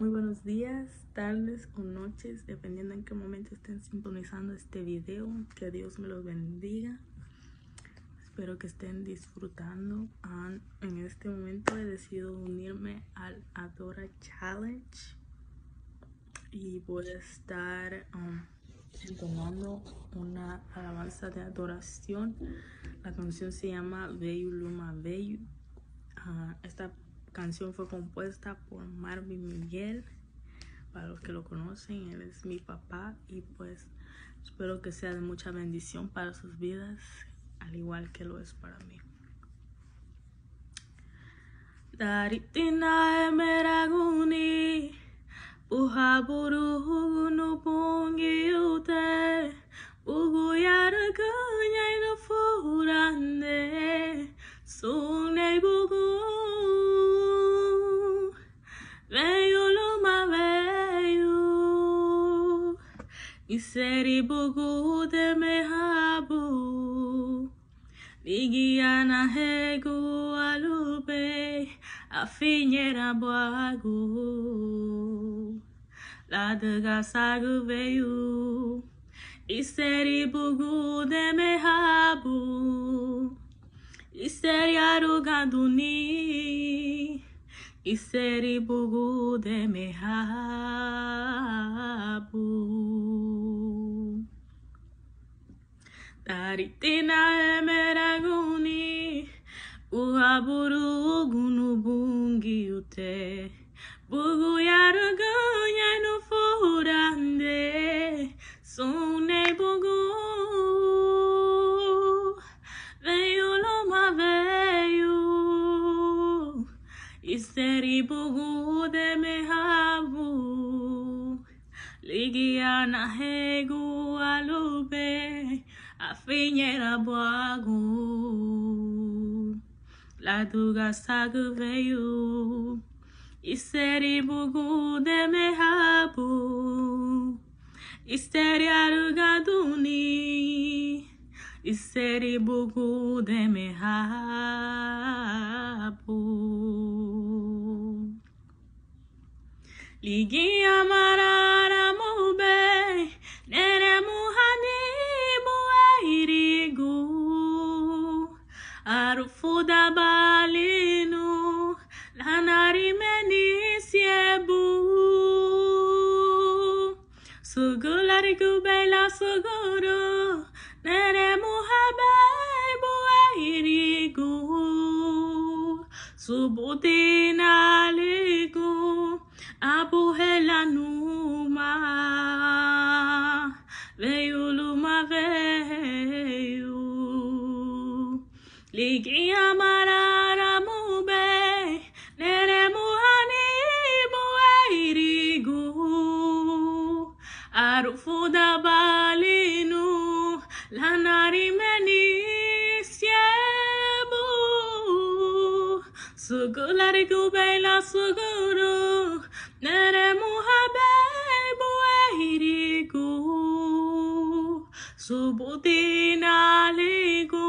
Muy buenos días, tardes o noches, dependiendo en qué momento estén sintonizando este video. Que Dios me los bendiga. Espero que estén disfrutando. En este momento he decidido unirme al Adora Challenge y voy a estar um, tomando una alabanza de adoración. La canción se llama Veyu Luma Veyu. Ah, esta canción fue compuesta por Marvin Miguel. Para los que lo conocen, él es mi papá y pues espero que sea de mucha bendición para sus vidas, al igual que lo es para mí. Daritina pungiute, caña y no furande, Iseri bugude mehabu Nigiana regu alube afinera boagu de sagu veio Iseri bugude mehabu Iseri arugaduni Iseri bugude mehabu Taritina emeraguni Uhaburu gunubungi ute Bugu yarugunya nufurande Sune bugu Veyulu maveyu Isteri bugu de mehabu Ligiana hegu alube a finheira boago, lá do gastago veio, e seribugu demerrabo, isteriarugaduni, e seribugu rabo. Liguinha amara. Harufu da balinu nanarimeni siebu Sugulari gubela suguru nere muhabebu airigu Subutina ligu numa Veyu Ligi amarara mube, nere muhani muairigu. Arufu da balinu, lanari menisyebu. Sugularigu la suguru, nere muhabe muairigu. Subudina ligu.